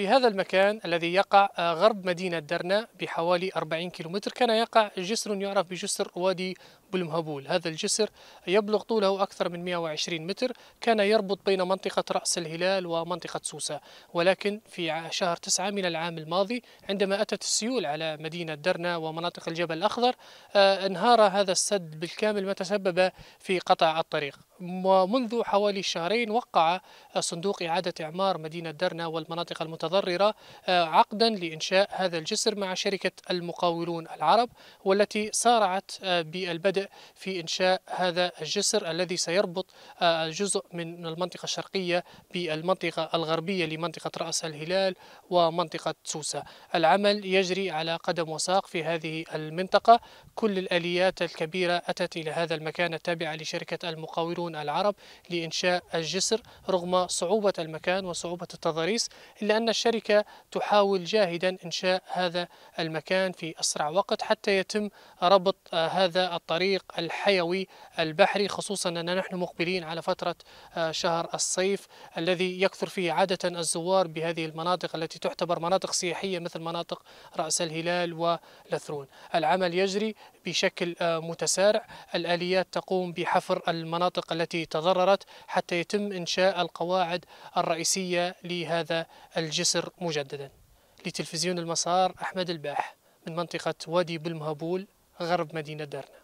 في هذا المكان الذي يقع آه، غرب مدينة درنا بحوالي 40 كيلومتر كان يقع جسر يعرف بجسر وادي بلمهبول هذا الجسر يبلغ طوله أكثر من 120 متر كان يربط بين منطقة رأس الهلال ومنطقة سوسة ولكن في شهر 9 من العام الماضي عندما أتت السيول على مدينة درنا ومناطق الجبل الأخضر آه، انهار هذا السد بالكامل ما تسبب في قطع الطريق ومنذ حوالي شهرين وقع صندوق إعادة إعمار مدينة درنا والمناطق المتضررة آه، عقدا لإنشاء هذا الجسر مع شركة المقاولون العرب والتي سارعت آه، بالبدء في إنشاء هذا الجسر الذي سيربط آه، جزء من المنطقة الشرقية بالمنطقة الغربية لمنطقة رأس الهلال ومنطقة سوسة العمل يجري على قدم وساق في هذه المنطقة كل الآليات الكبيرة أتت إلى هذا المكان التابعة لشركة المقاولون المسيطرون العرب لإنشاء الجسر رغم صعوبة المكان وصعوبة التضاريس إلا أن الشركة تحاول جاهدا إنشاء هذا المكان في أسرع وقت حتى يتم ربط آه، هذا الطريق الحيوي البحري خصوصا أننا نحن مقبلين على فترة آه، شهر الصيف الذي يكثر فيه عادة الزوار بهذه المناطق التي تعتبر مناطق سياحية مثل مناطق رأس الهلال ولثرون العمل يجري بشكل آه، متسارع الآليات تقوم بحفر المناطق التي تضررت حتى يتم إنشاء القواعد الرئيسية لهذا الجسر مجددا لتلفزيون المسار أحمد الباح من منطقة وادي بالمهبول غرب مدينة درنا